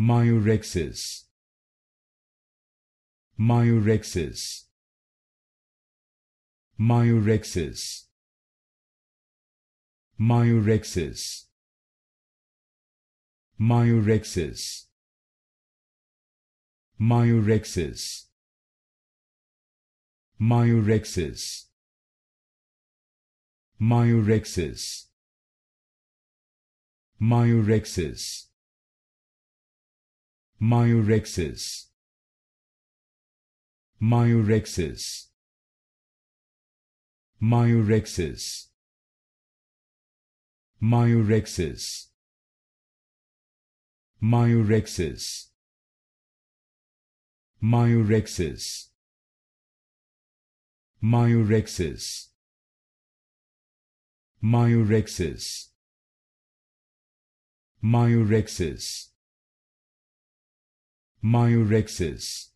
Myorexis Myorexis Myorexis Myorexis Myorexis Myorexis Myorexis Myorexis Myorexis Myorexis Myorexis Myorexis Myorexis Myorexis Myorexis Myorexis Myorexis Myorexis Myorexis